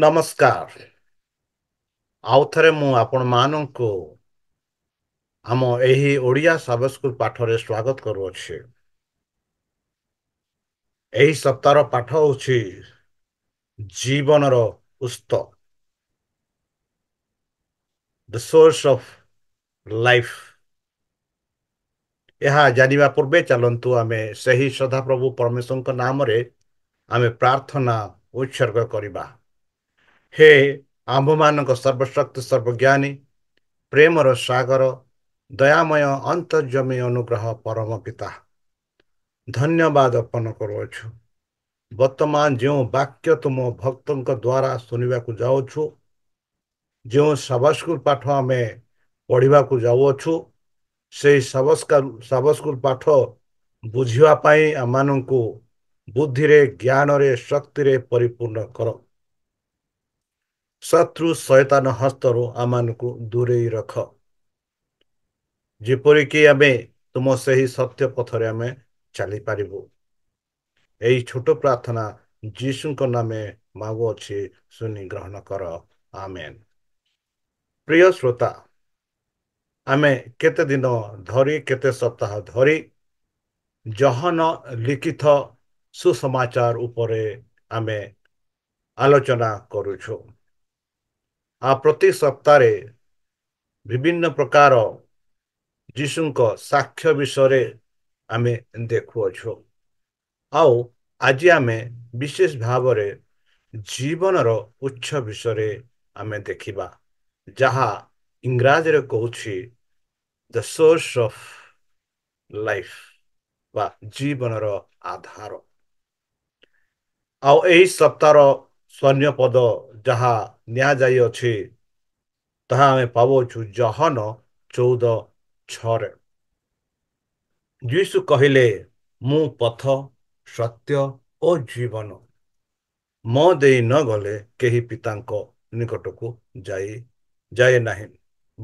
ନମସ୍କାର ଆଉଥରେ ମୁଁ ଆପଣମାନଙ୍କୁ ଆମ ଏହି ଓଡ଼ିଆ ସାବସ୍କୁଲ ପାଠରେ ସ୍ୱାଗତ କରୁଅଛି ଏହି ସପ୍ତାହର ପାଠ ହେଉଛି ଜୀବନର ଉତ୍ସ ଦ ସୋର୍ସ ଅଫ୍ ଲାଇଫ୍ ଏହା ଜାଣିବା ପୂର୍ବେ ଚାଲନ୍ତୁ ଆମେ ସେହି ସଦାପ୍ରଭୁ ପରମେଶ୍ୱରଙ୍କ ନାମରେ ଆମେ ପ୍ରାର୍ଥନା ଉତ୍ସର୍ଗ କରିବା ହେ ଆମ୍ଭମାନଙ୍କ ସର୍ବଶକ୍ତି ସର୍ବଜ୍ଞାନୀ ପ୍ରେମର ସାଗର ଦୟାମୟ ଅନ୍ତର୍ଜମୀ ଅନୁଗ୍ରହ ପରମ ପିତା ଧନ୍ୟବାଦ ଅର୍ପଣ କରୁଅଛୁ ବର୍ତ୍ତମାନ ଯେଉଁ ବାକ୍ୟ ତୁମ ଭକ୍ତଙ୍କ ଦ୍ୱାରା ଶୁଣିବାକୁ ଯାଉଛୁ ଯେଉଁ ସବସ୍କୃତ ପାଠ ଆମେ ପଢ଼ିବାକୁ ଯାଉଅଛୁ ସେହି ସବସ୍କାର ସବସ୍କୃତ ପାଠ ବୁଝିବା ପାଇଁ ଆମମାନଙ୍କୁ ବୁଦ୍ଧିରେ ଜ୍ଞାନରେ ଶକ୍ତିରେ ପରିପୂର୍ଣ୍ଣ କର ଶତ୍ରୁ ଶୈତାନ ହସ୍ତରୁ ଆମମାନଙ୍କୁ ଦୂରେଇ ରଖ ଯେପରିକି ଆମେ ତୁମ ସେହି ସତ୍ୟ ପଥରେ ଆମେ ଚାଲିପାରିବୁ ଏହି ଛୋଟ ପ୍ରାର୍ଥନା ଯୀଶୁଙ୍କ ନାମେ ମାଗୁଅଛି ଶୁନି ଗ୍ରହଣ କର ଆମେନ୍ ପ୍ରିୟ ଶ୍ରୋତା ଆମେ କେତେଦିନ ଧରି କେତେ ସପ୍ତାହ ଧରି ଜହନ ଲିଖିତ ସୁସମାଚାର ଉପରେ ଆମେ ଆଲୋଚନା କରୁଛୁ ଆଉ ପ୍ରତି ସପ୍ତାହରେ ବିଭିନ୍ନ ପ୍ରକାର ଯୀଶୁଙ୍କ ସାକ୍ଷ୍ୟ ବିଷୟରେ ଆମେ ଦେଖୁଅଛୁ ଆଉ ଆଜି ଆମେ ବିଶେଷ ଭାବରେ ଜୀବନର ଉତ୍ସ ବିଷୟରେ ଆମେ ଦେଖିବା ଯାହା ଇଂରାଜୀରେ କହୁଛି ଦ ସୋର୍ସ ଅଫ୍ ଲାଇଫ୍ ବା ଜୀବନର ଆଧାର ଆଉ ଏହି ସପ୍ତାହର ସୈନ୍ୟପଦ ଯାହା ନିଆଯାଇଅଛି ତାହା ଆମେ ପାଉଛୁ ଜହନ ଚଉଦ ଛରେ ଯୀଶୁ କହିଲେ ମୁଁ ପଥ ସତ୍ୟ ଓ ଜୀବନ ମୋ ଦେଇ ନ ଗଲେ କେହି ପିତାଙ୍କ ନିକଟକୁ ଯାଇ ଯାଏ ନାହିଁ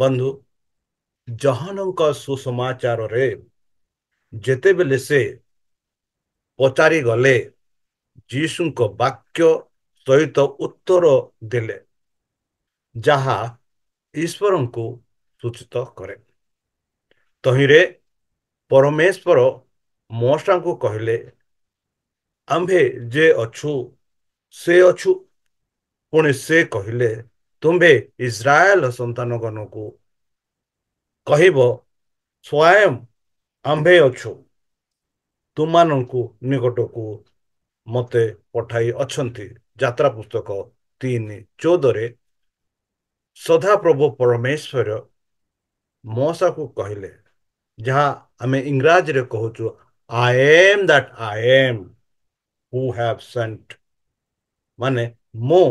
ବନ୍ଧୁ ଜହନଙ୍କ ସୁସମାଚାରରେ ଯେତେବେଳେ ସେ ପଚାରିଗଲେ ଯୀଶୁଙ୍କ ବାକ୍ୟ ସହିତ ଉତ୍ତର ଦେଲେ ଯାହା ଈଶ୍ୱରଙ୍କୁ ସୂଚିତ କରେ ତହିଁରେ ପରମେଶ୍ୱର ମହଷ୍ଟାଙ୍କୁ କହିଲେ ଆମ୍ଭେ ଯେ ଅଛୁ ସେ ଅଛୁ ପୁଣି ସେ କହିଲେ ତୁମ୍ଭେ ଇସ୍ରାଏଲ ସନ୍ତାନଗଣକୁ କହିବ ସ୍ୱୟଂ ଆମ୍ଭେ ଅଛୁ ତୁମାନଙ୍କୁ ନିକଟକୁ ମୋତେ ପଠାଇ ଅଛନ୍ତି ଯାତ୍ରା ପୁସ୍ତକ ତିନି ଚଉଦରେ ସଦାପ୍ରଭୁ ପରମେଶ୍ୱର ମଶାକୁ କହିଲେ ଯାହା ଆମେ ଇଂରାଜୀରେ କହୁଛୁ I am that I am who have sent ମାନେ ମୁଁ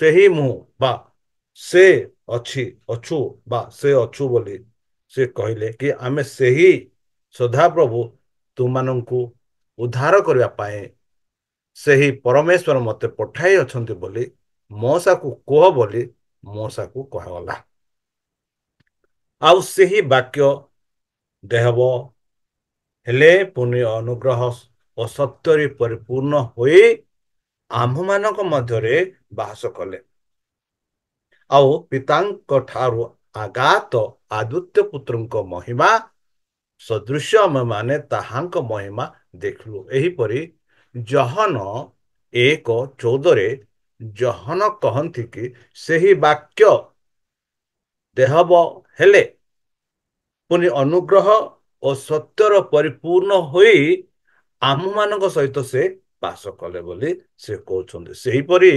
ସେହି ମୁଁ ବା ସେ ଅଛି ଅଛୁ ବା ସେ ଅଛୁ ବୋଲି ସେ କହିଲେ କି ଆମେ ସେହି ସଦାପ୍ରଭୁ ତୁମମାନଙ୍କୁ ଉଦ୍ଧାର କରିବା ପାଇଁ ସେହି ପରମେଶ୍ୱର ମୋତେ ପଠାଇ ଅଛନ୍ତି ବୋଲି ମଶାକୁ କୁହ ବୋଲି ମଉସାକୁ କୁହାଗଲା ଆଉ ସେହି ବାକ୍ୟ ଦେହବ ହେଲେ ପୁଣି ଅନୁଗ୍ରହ ଓ ସତ୍ୟରେ ପରିପୂର୍ଣ୍ଣ ହୋଇ ଆମ୍ଭମାନଙ୍କ ମଧ୍ୟରେ ବାସ କଲେ ଆଉ ପିତାଙ୍କ ଠାରୁ ଆଗାତ ଆଦିତ୍ୟ ପୁତ୍ରଙ୍କ ମହିମା ସଦୃଶ ଆମେମାନେ ତାହାଙ୍କ ମହିମା ଦେଖିଲୁ ଏହିପରି ଜହନ ଏକ ଚଉଦରେ ଜହନ କହନ୍ତି କି ସେହି ବାକ୍ୟ ଦେହବ ହେଲେ ପୁଣି ଅନୁଗ୍ରହ ଓ ସତ୍ୟର ପରିପୂର୍ଣ୍ଣ ହୋଇ ଆମମାନଙ୍କ ସହିତ ସେ ବାସ କଲେ ବୋଲି ସେ କହୁଛନ୍ତି ସେହିପରି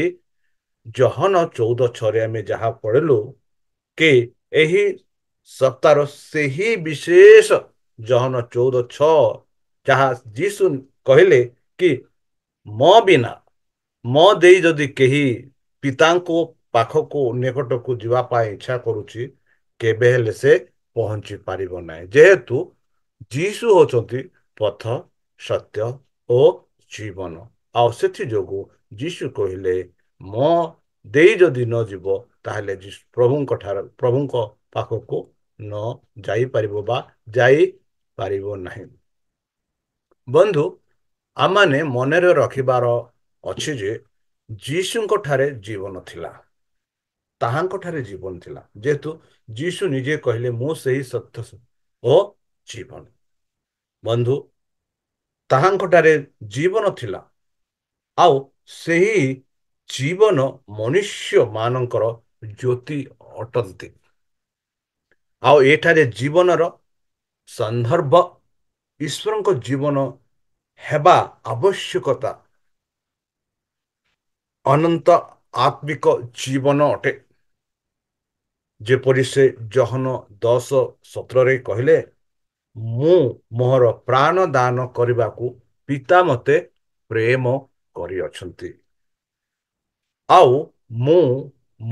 ଜହନ ଚଉଦ ଛରେ ଆମେ ଯାହା ପଢ଼ିଲୁ କି ଏହି ସପ୍ତାହର ସେହି ବିଶେଷ ଜହନ ଚଉଦ ଛଅ ଯାହା ଯିଶୁ କହିଲେ କି ମୋ ବିନା ମୋ ଦେଇ ଯଦି କେହି ପିତାଙ୍କ ପାଖକୁ ନିକଟକୁ ଯିବା ପାଇଁ ଇଚ୍ଛା କରୁଛି କେବେ ହେଲେ ସେ ପହଞ୍ଚି ପାରିବ ନାହିଁ ଯେହେତୁ ଯୀଶୁ ହେଉଛନ୍ତି ପଥ ସତ୍ୟ ଓ ଜୀବନ ଆଉ ସେଥିଯୋଗୁଁ ଯୀଶୁ କହିଲେ ମୋ ଦେଇ ଯଦି ନ ଯିବ ତାହେଲେ ପ୍ରଭୁଙ୍କ ଠାରୁ ପ୍ରଭୁଙ୍କ ପାଖକୁ ନ ଯାଇପାରିବ ବା ଯାଇପାରିବ ନାହିଁ ବନ୍ଧୁ ଆମମାନେ ମନରେ ରଖିବାର ଅଛି ଯେ ଯୀଶୁଙ୍କ ଠାରେ ଜୀବନ ଥିଲା ତାହାଙ୍କ ଠାରେ ଜୀବନ ଥିଲା ଯେହେତୁ ଯୀଶୁ ନିଜେ କହିଲେ ମୁଁ ସେହି ସତ୍ୟ ଓ ଜୀବନ ବନ୍ଧୁ ତାହାଙ୍କ ଠାରେ ଜୀବନ ଥିଲା ଆଉ ସେହି ଜୀବନ ମନୁଷ୍ୟ ମାନଙ୍କର ଜ୍ୟୋତି ଅଟନ୍ତି ଆଉ ଏଠାରେ ଜୀବନର ସନ୍ଦର୍ଭ ଈଶ୍ୱରଙ୍କ ଜୀବନ ହେବା ଆବଶ୍ୟକତା ଅନନ୍ତ ଆତ୍ମିକ ଜୀବନ ଅଟେ ଯେପରି ସେ ଜହନ ଦଶ ସତରରେ କହିଲେ ମୁଁ ମୋର ପ୍ରାଣ ଦାନ କରିବାକୁ ପିତା ମୋତେ ପ୍ରେମ କରିଅଛନ୍ତି ଆଉ ମୁଁ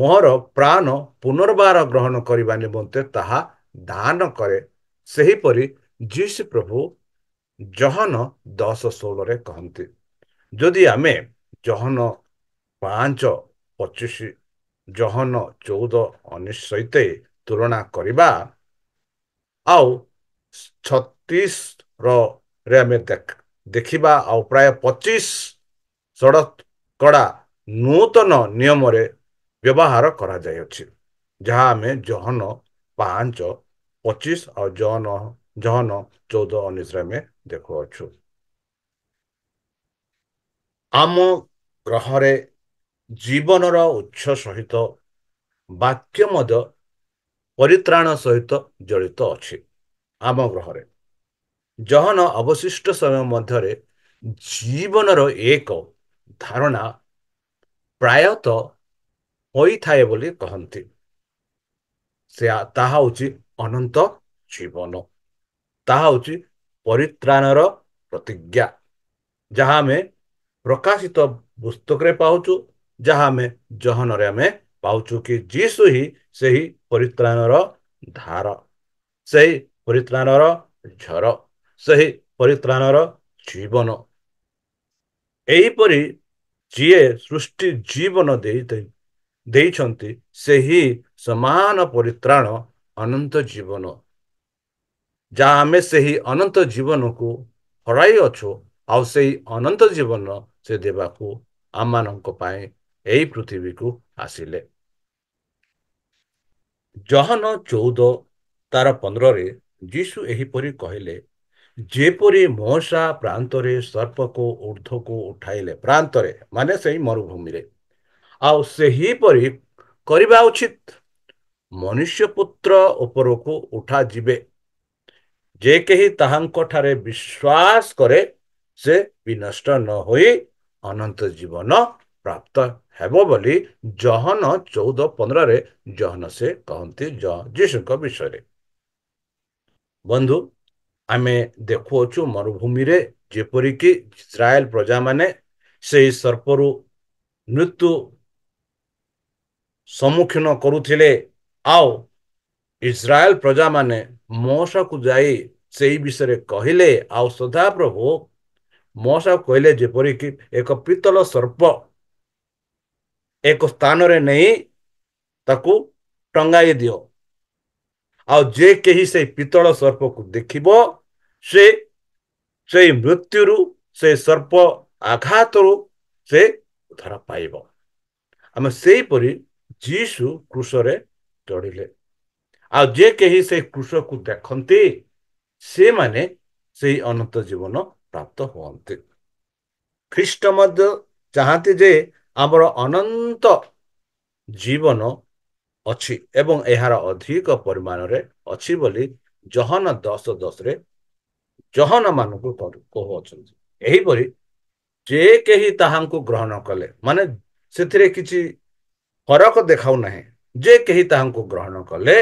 ମୋର ପ୍ରାଣ ପୁନର୍ବାର ଗ୍ରହଣ କରିବା ନିମନ୍ତେ ତାହା ଦାନ କରେ ସେହିପରି ଯିଶୁ ପ୍ରଭୁ ଜହନ ଦଶ ଷୋହଳରେ କହନ୍ତି ଯଦି ଆମେ ଜହନ ପାଞ୍ଚ ପଚିଶ ଜହନ ଚଉଦ ଉଣେଇଶ ସହିତ ତୁଳନା କରିବା ଆଉ ଛତିଶରରେ ଆମେ ଦେଖିବା ଆଉ ପ୍ରାୟ ପଚିଶ ସଡ଼କଡ଼ା ନୂତନ ନିୟମରେ ବ୍ୟବହାର କରାଯାଇଅଛି ଯାହା ଆମେ ଜହନ ପାଞ୍ଚ ପଚିଶ ଆଉ ଜହନ ଜହନ ଚଉଦ ଉଣେଇଶରେ ଆମେ ଦେଖୁଅଛୁ ଆମ ଗ୍ରହରେ ଜୀବନର jibonara ସହିତ ବାକ୍ୟ ମଧ୍ୟ ପରିତ୍ରାଣ ସହିତ ଜଡ଼ିତ ଅଛି ଆମ ଗ୍ରହରେ ଜହନ ଅବଶିଷ୍ଟ ସମୟ ମଧ୍ୟରେ ଜୀବନର ଏକ ଧାରଣା ପ୍ରାୟତଃ ହୋଇଥାଏ ବୋଲି କହନ୍ତି ସେ ତାହା ହେଉଛି ଅନନ୍ତ ଜୀବନ ତାହା ହେଉଛି ପରିତ୍ରାଣର ପ୍ରତିଜ୍ଞା ଯାହା ଆମେ ପ୍ରକାଶିତ ପୁସ୍ତକରେ ପାଉଛୁ ଯାହା ଆମେ ଜହନରେ ଆମେ ପାଉଛୁ କି ଯିଶୁ ହିଁ ସେହି ପରିତ୍ରାଣର ଧାର ସେହି ପରିତ୍ରାଣର ଝର ସେହି ପରିତ୍ରାଣର ଜୀବନ ଏହିପରି ଯିଏ ସୃଷ୍ଟି ଜୀବନ ଦେଇ ଦେଇଛନ୍ତି ସେହି ସମାନ ପରିତ୍ରାଣ ଅନନ୍ତ ଜୀବନ ଯାହା ଆମେ ସେହି ଅନନ୍ତ ଜୀବନକୁ ହରାଇଅଛୁ ଆଉ ସେହି ଅନନ୍ତ ଜୀବନ ସେ ଦେବାକୁ ଆମମାନଙ୍କ ପାଇଁ ଏହି ପୃଥିବୀକୁ ଆସିଲେ ଜହନ ଚଉଦ ତାର ପନ୍ଦରରେ ଯୀଶୁ ଏହିପରି କହିଲେ ଯେପରି ମହସା ପ୍ରାନ୍ତରେ ସର୍ପକୁ ଊର୍ଦ୍ଧ୍ୱକୁ ଉଠାଇଲେ ପ୍ରାନ୍ତରେ ମାନେ ସେହି ମରୁଭୂମିରେ ଆଉ ସେହିପରି କରିବା ଉଚିତ ମନୁଷ୍ୟ ପୁତ୍ର ଉପରକୁ ଉଠାଯିବେ ଯେ କେହି ତାହାଙ୍କଠାରେ ବିଶ୍ୱାସ କରେ ସେ ବିନଷ୍ଟ ନ ହୋଇ ଅନନ୍ତ ଜୀବନ ପ୍ରାପ୍ତ ହେବ ବୋଲି ଜହନ ଚଉଦ ପନ୍ଦରରେ ଜହନ ସେ କହନ୍ତି ଯୀଶୁଙ୍କ ବିଷୟରେ ବନ୍ଧୁ ଆମେ ଦେଖୁଅଛୁ ମରୁଭୂମିରେ ଯେପରିକି ଇସ୍ରାଏଲ ପ୍ରଜାମାନେ ସେହି ସର୍ପରୁ ମୃତ୍ୟୁ ସମ୍ମୁଖୀନ କରୁଥିଲେ ଆଉ ଇସ୍ରାଏଲ ପ୍ରଜାମାନେ ମଶାକୁ ଯାଇ ସେଇ ବିଷୟରେ କହିଲେ ଆଉ ସଦାପ୍ରଭୁ ମଶାକୁ କହିଲେ ଯେପରିକି ଏକ ପିତ୍ତଳ ସର୍ପ ଏକ ସ୍ଥାନରେ ନେଇ ତାକୁ ଟଙ୍ଗାଇ ଦିଅ ଆଉ ଯେ କେହି ସେଇ ପିତ୍ତଳ ସର୍ପକୁ ଦେଖିବ ସେ ସେଇ ମୃତ୍ୟୁରୁ ସେ ସର୍ପ ଆଘାତରୁ ସେ ଉଦ୍ଧାର ପାଇବ ଆମେ ସେହିପରି ଯିଶୁ କୃଷରେ ଚଢ଼ିଲେ ଆଉ ଯେ କେହି ସେ କୃଷକୁ ଦେଖନ୍ତି ସେମାନେ ସେଇ ଅନନ୍ତ ଜୀବନ ପ୍ରାପ୍ତ ହୁଅନ୍ତି ଖ୍ରୀଷ୍ଟ ମଧ୍ୟ ଚାହାନ୍ତି ଯେ ଆମର ଅନନ୍ତ ଜୀବନ ଅଛି ଏବଂ ଏହାର ଅଧିକ ପରିମାଣରେ ଅଛି ବୋଲି ଜହନ ଦଶ ଦଶରେ ଜହନ ମାନଙ୍କୁ କହୁଅଛନ୍ତି ଏହିପରି ଯେ କେହି ତାହାଙ୍କୁ ଗ୍ରହଣ କଲେ ମାନେ ସେଥିରେ କିଛି ଫରକ ଦେଖାଉ ନାହିଁ ଯେ କେହି ତାହାଙ୍କୁ ଗ୍ରହଣ କଲେ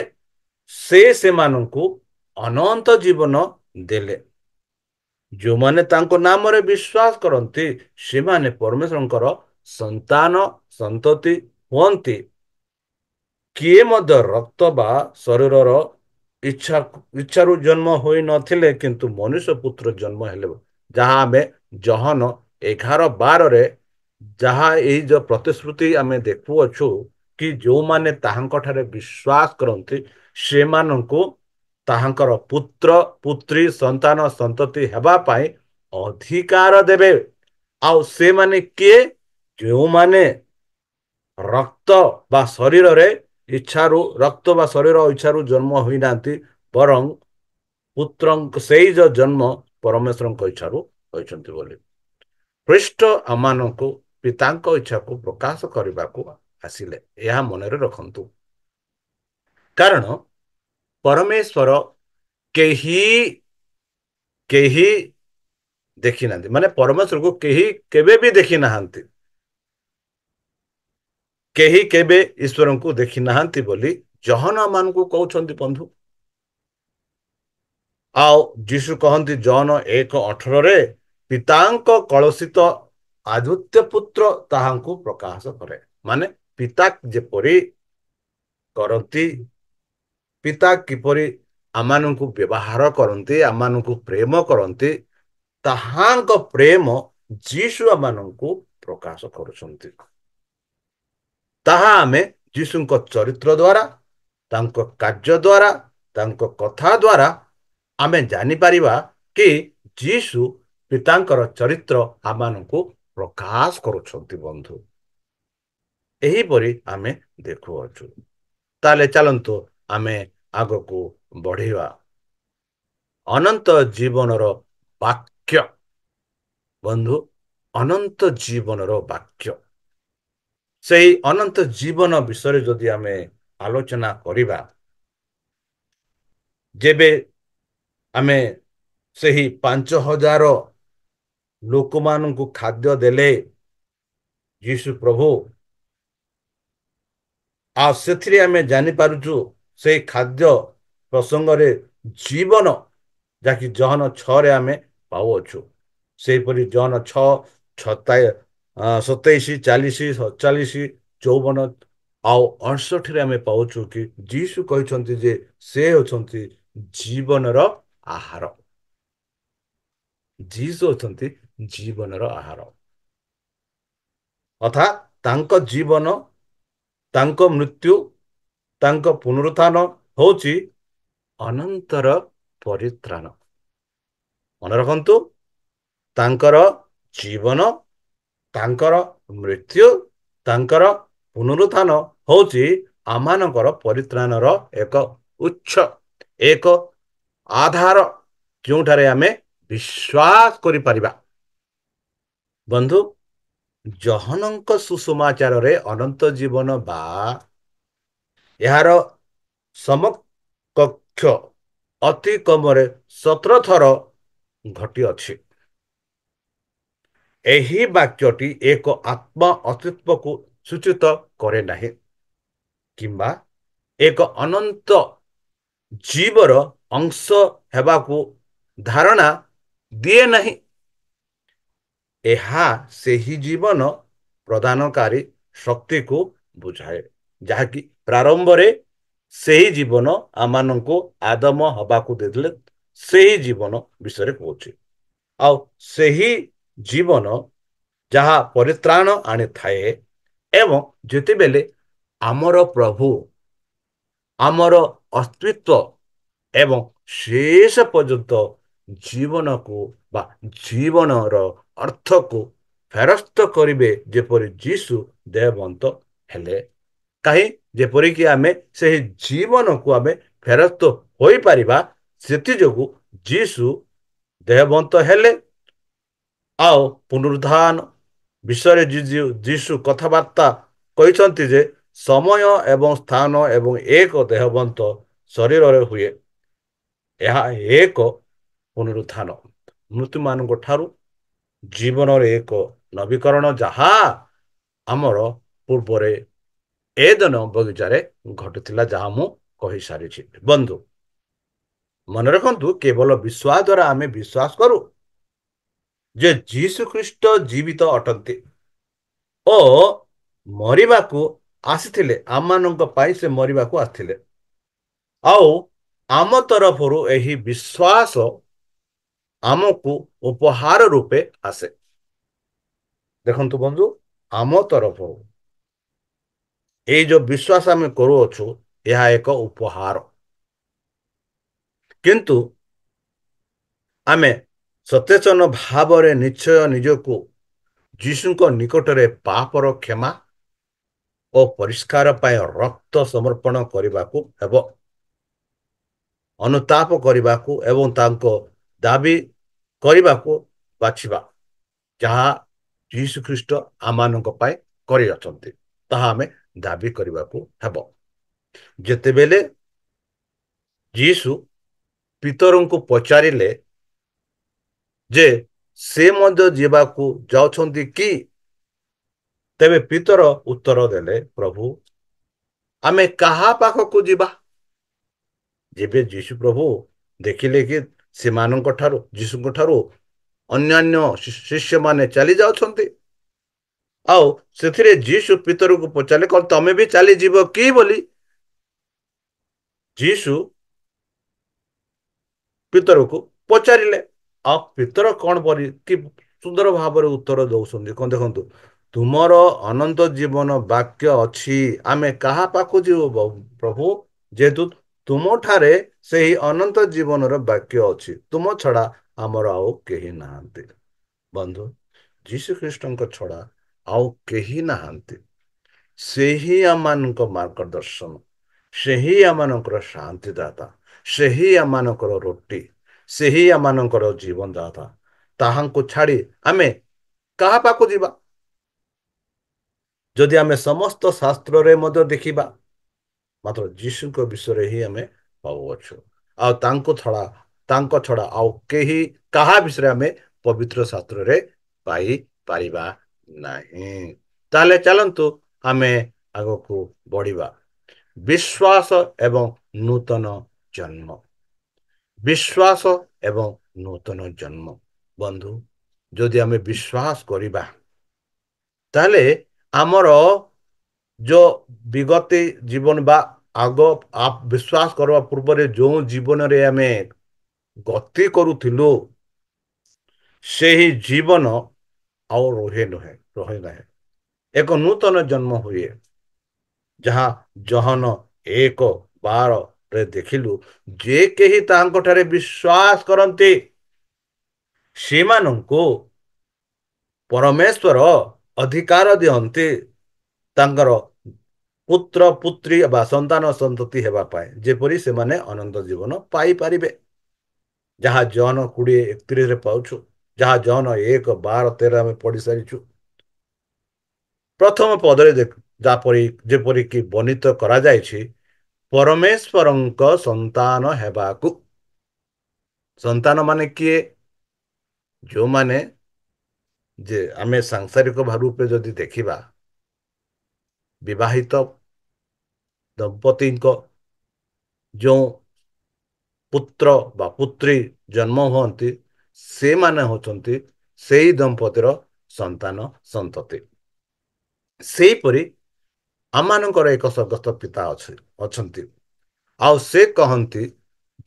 ସେ ସେମାନଙ୍କୁ ଅନନ୍ତ ଜୀବନ ଦେଲେ ଯେଉଁମାନେ ତାଙ୍କ ନାମରେ ବିଶ୍ୱାସ କରନ୍ତି ସେମାନେ ପରମେଶ୍ୱରଙ୍କର ସନ୍ତାନ ସନ୍ତତି ହୁଅନ୍ତି କିଏ ମଧ୍ୟ ରକ୍ତ ବା ଶରୀରର ଇଚ୍ଛା ଇଚ୍ଛାରୁ ଜନ୍ମ ହୋଇନଥିଲେ କିନ୍ତୁ ମନୁଷ୍ୟ ପୁତ୍ର ଜନ୍ମ ହେଲେ ଯାହା ଆମେ ଜହନ ଏଗାର ବାରରେ ଯାହା ଏଇ ଯେଉଁ ପ୍ରତିଶ୍ରୁତି ଆମେ ଦେଖୁଅଛୁ କି ଯେଉଁମାନେ ତାହାଙ୍କ ଠାରେ ବିଶ୍ୱାସ କରନ୍ତି ସେମାନଙ୍କୁ ତାହାଙ୍କର ପୁତ୍ର ପୁତ୍ରୀ ସନ୍ତାନ ସନ୍ତତି ହେବା ପାଇଁ ଅଧିକାର ଦେବେ ଆଉ ସେମାନେ କିଏ ଯେଉଁମାନେ ରକ୍ତ ବା ଶରୀରରେ ଇଚ୍ଛାରୁ ରକ୍ତ ବା ଶରୀର ଇଚ୍ଛାରୁ ଜନ୍ମ ହୋଇନାହାନ୍ତି ବରଂ ପୁତ୍ରଙ୍କ ସେଇ ଯେଉଁ ଜନ୍ମ ପରମେଶ୍ୱରଙ୍କ ଇଚ୍ଛାରୁ ହୋଇଛନ୍ତି ବୋଲି ପୃଷ୍ଠ ଆମମାନଙ୍କୁ ପିତାଙ୍କ ଇଚ୍ଛାକୁ ପ୍ରକାଶ କରିବାକୁ ଆସିଲେ ଏହା ମନରେ ରଖନ୍ତୁ କାରଣ ପରମେଶ୍ୱର କେହି କେହି ଦେଖିନାହାନ୍ତି ମାନେ ପରମେଶ୍ୱରକୁ କେହି କେବେ ବି ଦେଖିନାହାନ୍ତି କେହି କେବେ ଈଶ୍ୱରଙ୍କୁ ଦେଖିନାହାନ୍ତି ବୋଲି ଜହନ ମାନଙ୍କୁ କହୁଛନ୍ତି ବନ୍ଧୁ ଆଉ ଯୀଶୁ କହନ୍ତି ଜହନ ଏକ ଅଠରରେ ପିତାଙ୍କ କଳସିତ ଆଦିତ୍ୟ ପୁତ୍ର ତାହାଙ୍କୁ ପ୍ରକାଶ କରେ ମାନେ ପିତା ଯେପରି କରନ୍ତି ପିତା କିପରି ଆମମାନଙ୍କୁ ବ୍ୟବହାର କରନ୍ତି ଆମମାନଙ୍କୁ ପ୍ରେମ କରନ୍ତି ତାହାଙ୍କ ପ୍ରେମ ଯୀଶୁ ଆମମାନଙ୍କୁ ପ୍ରକାଶ କରୁଛନ୍ତି ତାହା ଆମେ ଯୀଶୁଙ୍କ ଚରିତ୍ର ଦ୍ୱାରା ତାଙ୍କ କାର୍ଯ୍ୟ ଦ୍ୱାରା ତାଙ୍କ କଥା ଦ୍ୱାରା ଆମେ ଜାଣିପାରିବା କି ଯୀଶୁ ପିତାଙ୍କର ଚରିତ୍ର ଆମମାନଙ୍କୁ ପ୍ରକାଶ କରୁଛନ୍ତି ବନ୍ଧୁ ଏହିପରି ଆମେ ଦେଖୁଅଛୁ ତାହେଲେ ଚାଲନ୍ତୁ ଆମେ ଆଗକୁ ବଢ଼ିବା ଅନନ୍ତ ଜୀବନର ବାକ୍ୟ ବନ୍ଧୁ ଅନନ୍ତ ଜୀବନର ବାକ୍ୟ ସେହି ଅନନ୍ତ ଜୀବନ ବିଷୟରେ ଯଦି ଆମେ ଆଲୋଚନା କରିବା ଯେବେ ଆମେ ସେହି ପାଞ୍ଚ ହଜାର ଲୋକମାନଙ୍କୁ ଖାଦ୍ୟ ଦେଲେ ଯୀଶୁ ପ୍ରଭୁ ଆଉ ସେଥିରେ ଆମେ ଜାଣିପାରୁଛୁ ସେଇ ଖାଦ୍ୟ ପ୍ରସଙ୍ଗରେ ଜୀବନ ଯାହାକି ଜହନ ଛଅରେ ଆମେ ପାଉଅଛୁ ସେହିପରି ଜହନ ଛଅ ଛତା ସତେଇଶ ଚାଳିଶ ସତଚାଳିଶ ଚଉବନ ଆଉ ଅଣଷଠିରେ ଆମେ ପାଉଛୁ କି ଯୀଶୁ କହିଛନ୍ତି ଯେ ସେ ହେଉଛନ୍ତି ଜୀବନର ଆହାର ଯୀଶୁ ହେଉଛନ୍ତି ଜୀବନର ଆହାର ଅର୍ଥାତ୍ ତାଙ୍କ ଜୀବନ ତାଙ୍କ ମୃତ୍ୟୁ ତାଙ୍କ ପୁନରୁତ୍ଥାନ ହେଉଛି ଅନନ୍ତର ପରିତ୍ରାଣ ମନେ ରଖନ୍ତୁ ତାଙ୍କର ଜୀବନ ତାଙ୍କର ମୃତ୍ୟୁ ତାଙ୍କର ପୁନରୁତ୍ଥାନ ହେଉଛି ଆମମାନଙ୍କର ପରିତ୍ରାଣର ଏକ ଉଚ୍ଚ ଏକ ଆଧାର ଯେଉଁଠାରେ ଆମେ ବିଶ୍ୱାସ କରିପାରିବା ବନ୍ଧୁ ଜହନଙ୍କ ସୁସମାଚାରରେ ଅନନ୍ତ ଜୀବନ ବା ଏହାର ସମକକ୍ଷ ଅତି କମରେ ସତର ଥର ଘଟିଅଛି ଏହି ବାକ୍ୟଟି ଏକ ଆତ୍ମା ଅତୀତ୍ୱକୁ ସୂଚିତ କରେ ନାହିଁ କିମ୍ବା ଏକ ଅନନ୍ତ ଜୀବର ଅଂଶ ହେବାକୁ ଧାରଣା ଦିଏ ନାହିଁ ଏହା ସେହି ଜୀବନ ପ୍ରଦାନକାରୀ ଶକ୍ତିକୁ ବୁଝାଏ ଯାହାକି ପ୍ରାରମ୍ଭରେ ସେହି ଜୀବନ ଆମମାନଙ୍କୁ ଆଦମ ହେବାକୁ ଦେଇଥିଲେ ସେହି ଜୀବନ ବିଷୟରେ କହୁଛି ଆଉ ସେହି ଜୀବନ ଯାହା ପରିତ୍ରାଣ ଆଣିଥାଏ ଏବଂ ଯେତେବେଳେ ଆମର ପ୍ରଭୁ ଆମର ଅସ୍ତିତ୍ୱ ଏବଂ ଶେଷ ପର୍ଯ୍ୟନ୍ତ ଜୀବନକୁ ବା ଜୀବନର ଅର୍ଥକୁ ଫେରସ୍ତ କରିବେ ଯେପରି ଯୀଶୁ ଦେହବନ୍ତ ହେଲେ କାହିଁ ଯେପରିକି ଆମେ ସେହି ଜୀବନକୁ ଆମେ ଫେରସ୍ତ ହୋଇପାରିବା ସେଥିଯୋଗୁଁ ଯୀଶୁ ଦେହବନ୍ତ ହେଲେ ଆଉ ପୁନରୁଦ୍ଧାନ ବିଷୟରେ ଯୀଶୁ କଥାବାର୍ତ୍ତା କହିଛନ୍ତି ଯେ ସମୟ ଏବଂ ସ୍ଥାନ ଏବଂ ଏକ ଦେହବନ୍ତ ଶରୀରରେ ହୁଏ ଏହା ଏକ ପୁନରୁଦ୍ଧାନ ମୃତ୍ୟୁମାନଙ୍କ ଠାରୁ ଜୀବନରେ ଏକ ନବୀକରଣ ଯାହା ଆମର ପୂର୍ବରେ ଏଦନ ବଗିଚାରେ ଘଟୁଥିଲା ଯାହା ମୁଁ କହିସାରିଛି ବନ୍ଧୁ ମନେ ରଖନ୍ତୁ କେବଳ ବିଶ୍ୱାସ ଦ୍ୱାରା ଆମେ ବିଶ୍ୱାସ କରୁ ଯେ ଯୀଶୁ ଖ୍ରୀଷ୍ଟ ଜୀବିତ ଅଟନ୍ତି ଓ ମରିବାକୁ ଆସିଥିଲେ ଆମମାନଙ୍କ ପାଇଁ ସେ ମରିବାକୁ ଆସିଥିଲେ ଆଉ ଆମ ତରଫରୁ ଏହି ବିଶ୍ୱାସ ଆମକୁ ଉପହାର ରୂପେ ଆସେ ଦେଖନ୍ତୁ ବନ୍ଧୁ ଆମ ତରଫରୁ ଏଇ ଯେଉଁ ବିଶ୍ୱାସ ଆମେ କରୁଅଛୁ ଏହା ଏକ ଉପହାର କିନ୍ତୁ ଆମେ ସଚେତନ ଭାବରେ ନିଶ୍ଚୟ ନିଜକୁ ଯୀଶୁଙ୍କ ନିକଟରେ ପାପର କ୍ଷମା ଓ ପରିଷ୍କାର ପାଇଁ ରକ୍ତ ସମର୍ପଣ କରିବାକୁ ହେବ ଅନୁତାପ କରିବାକୁ ଏବଂ ତାଙ୍କ ଦାବି କରିବାକୁ ବାଛିବା ଯାହା ଯୀଶୁ ଖ୍ରୀଷ୍ଟ ଆମମାନଙ୍କ ପାଇଁ କରିଅଛନ୍ତି ତାହା ଆମେ ଦାବି କରିବାକୁ ହେବ ଯେତେବେଳେ ଯୀଶୁ ପିତରଙ୍କୁ ପଚାରିଲେ ଯେ ସେ ମଧ୍ୟ ଯିବାକୁ ଯାଉଛନ୍ତି କି ତେବେ ପିତର ଉତ୍ତର ଦେଲେ ପ୍ରଭୁ ଆମେ କାହା ପାଖକୁ ଯିବା ଯେବେ ଯୀଶୁ ପ୍ରଭୁ ଦେଖିଲେ କି ସେମାନଙ୍କ ଠାରୁ ଯୀଶୁଙ୍କ ଠାରୁ ଅନ୍ୟାନ୍ୟ ଶିଷ୍ୟମାନେ ଚାଲି ଯାଉଛନ୍ତି ଆଉ ସେଥିରେ ଯୀଶୁ ପିତରକୁ ପଚାରିଲେ କଣ ତମେ ବି ଚାଲିଯିବ କି ବୋଲି ଯୀଶୁ ପିତରକୁ ପଚାରିଲେ ଆଉ ପିତର କଣ ପରି କି ସୁନ୍ଦର ଭାବରେ ଉତ୍ତର ଦଉଛନ୍ତି କଣ ଦେଖନ୍ତୁ ତୁମର ଅନନ୍ତ ଜୀବନ ବାକ୍ୟ ଅଛି ଆମେ କାହା ପାଖକୁ ଯିବୁ ପ୍ରଭୁ ଯେହେତୁ ତୁମ ଠାରେ ସେହି ଅନନ୍ତ ଜୀବନର ବାକ୍ୟ ଅଛି ତୁମ ଛଡ଼ା ଆମର ଆଉ କେହି ନାହାନ୍ତି ବନ୍ଧୁ ଯୀଶୁ ଖ୍ରୀଷ୍ଟଙ୍କ ଛଡ଼ା ଆଉ କେହି ନାହାନ୍ତି ସେହି ଆମମାନଙ୍କ ମାର୍ଗଦର୍ଶନ ସେହି ଆମମାନଙ୍କର ଶାନ୍ତିଦାତା ସେହି ଆମମାନଙ୍କର ରୁଟି ସେହି ଆମମାନଙ୍କର ଜୀବନଦାତା ତାହାଙ୍କୁ ଛାଡ଼ି ଆମେ କାହା ପାଖକୁ ଯିବା ଯଦି ଆମେ ସମସ୍ତ ଶାସ୍ତ୍ରରେ ମଧ୍ୟ ଦେଖିବା ମାତ୍ର ଯୀଶୁଙ୍କ ବିଷୟରେ ହିଁ ଆମେ ପାଉଅଛୁ ଆଉ ତାଙ୍କୁ ଛଡ଼ା ତାଙ୍କ ଛଡ଼ା ଆଉ କେହି କାହା ବିଷୟରେ ଆମେ ପବିତ୍ର ଶାସ୍ତ୍ରରେ ପାଇପାରିବା ନାହିଁ ତାହେଲେ ଚାଲନ୍ତୁ ଆମେ ଆଗକୁ ବଢ଼ିବା ବିଶ୍ୱାସ ଏବଂ ନୂତନ ଜନ୍ମ ବିଶ୍ୱାସ ଏବଂ ନୂତନ ଜନ୍ମ ବନ୍ଧୁ ଯଦି ଆମେ ବିଶ୍ୱାସ କରିବା ତାହେଲେ ଆମର ଯେଉଁ ବିଗତ ଜୀବନ ବା ଆଗ ବିଶ୍ୱାସ କରିବା ପୂର୍ବରେ ଯେଉଁ ଜୀବନରେ ଆମେ ଗତି କରୁଥିଲୁ ସେହି ଜୀବନ और रोहे नहे रोहे नहे ଏକ ନୂତନ ଜନ୍ମ ହୁଏ ଯାହା ଜହନ ଏକ ବାରରେ ଦେଖିଲୁ ଯେ କେହି ତାଙ୍କଠାରେ ବିଶ୍ୱାସ କରନ୍ତି ସେମାନଙ୍କୁ ପରମେଶ୍ୱର ଅଧିକାର ଦିଅନ୍ତି ତାଙ୍କର ପୁତ୍ର ପୁତ୍ରୀ ବା ସନ୍ତାନ ସନ୍ତତି ହେବା ପାଇଁ ଯେପରି ସେମାନେ ଅନନ୍ତ ଜୀବନ ପାଇପାରିବେ ଯାହା ଜହନ କୋଡ଼ିଏ ଏକତିରିଶରେ ପାଉଛୁ ଯାହା ଜହନ ଏକ ବାର ତେର ଆମେ ପଢ଼ିସାରିଛୁ ପ୍ରଥମ ପଦରେ ଯାପରି ଯେପରିକି ବର୍ଣ୍ଣିତ କରାଯାଇଛି ପରମେଶ୍ୱରଙ୍କ ସନ୍ତାନ ହେବାକୁ ସନ୍ତାନ ମାନେ କିଏ ଯେଉଁମାନେ ଯେ ଆମେ ସାଂସାରିକ ରୂପେ ଯଦି ଦେଖିବା ବିବାହିତ ଦମ୍ପତିଙ୍କ ଯେଉଁ ପୁତ୍ର ବା ପୁତ୍ରୀ ଜନ୍ମ ହୁଅନ୍ତି ସେମାନେ ହଉଛନ୍ତି ସେଇ ଦମ୍ପତିର ସନ୍ତାନ ସନ୍ତତି ସେହିପରି ଆମମାନଙ୍କର ଏକ ସ୍ୱର୍ଗସ୍ଥ ପିତା ଅଛି ଅଛନ୍ତି ଆଉ ସେ କହନ୍ତି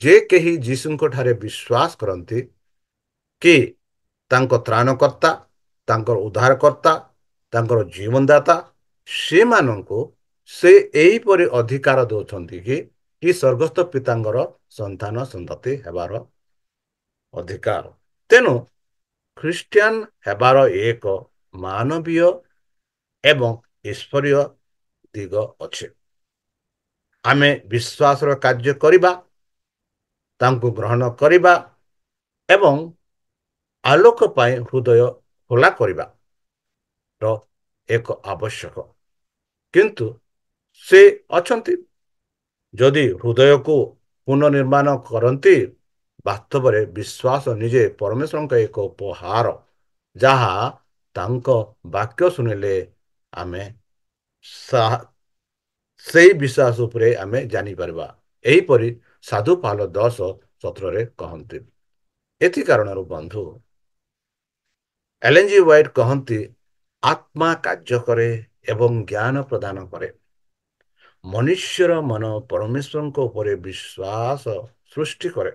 ଯେ କେହି ଯୀଶୁଙ୍କ ଠାରେ ବିଶ୍ୱାସ କରନ୍ତି କି ତାଙ୍କ ତ୍ରାଣକର୍ତ୍ତା ତାଙ୍କର ଉଦ୍ଧାରକର୍ତ୍ତା ତାଙ୍କର ଜୀବନଦାତା ସେମାନଙ୍କୁ ସେ ଏହିପରି ଅଧିକାର ଦେଉଛନ୍ତି କି କି ସ୍ୱର୍ଗସ୍ଥ ପିତାଙ୍କର ସନ୍ତାନ ସନ୍ତତି ହେବାର ଅଧିକାର ତେଣୁ ଖ୍ରୀଷ୍ଟିଆନ ହେବାର ଏକ ମାନବୀୟ ଏବଂ ଈଶ୍ୱରୀୟ ଦିଗ ଅଛି ଆମେ ବିଶ୍ୱାସର କାର୍ଯ୍ୟ କରିବା ତାଙ୍କୁ ଗ୍ରହଣ କରିବା ଏବଂ ଆଲୋକ ପାଇଁ ହୃଦୟ ଖୋଲା କରିବାର ଏକ ଆବଶ୍ୟକ କିନ୍ତୁ ସେ ଅଛନ୍ତି ଯଦି ହୃଦୟକୁ ପୁନଃନିର୍ମାଣ କରନ୍ତି ବାସ୍ତବରେ ବିଶ୍ୱାସ ନିଜେ ପରମେଶ୍ୱରଙ୍କ ଏକ ଉପହାର ଯାହା ତାଙ୍କ ବାକ୍ୟ ଶୁଣିଲେ ଆମେ ସେହି ବିଶ୍ୱାସ ଉପରେ ଆମେ ଜାଣିପାରିବା ଏହିପରି ସାଧୁ ପାଲ ଦଶ ସତରରେ କହନ୍ତି ଏଥି କାରଣରୁ ବନ୍ଧୁ ଏଲଏନ୍ଜି ୱାଇଟ୍ କହନ୍ତି ଆତ୍ମା କାର୍ଯ୍ୟ କରେ ଏବଂ ଜ୍ଞାନ ପ୍ରଦାନ କରେ ମନୁଷ୍ୟର ମନ ପରମେଶ୍ୱରଙ୍କ ଉପରେ ବିଶ୍ୱାସ ସୃଷ୍ଟି କରେ